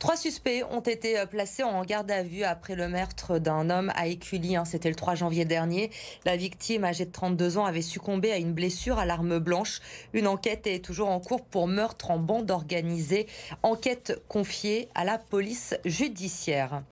Trois suspects ont été euh, placés en garde à vue après le meurtre d'un homme à Écully. Hein. C'était le 3 janvier dernier. La victime, âgée de 32 ans, avait succombé à une blessure à l'arme blanche. Une enquête est toujours en cours pour meurtre en bande organisée. Enquête confiée à la police judiciaire.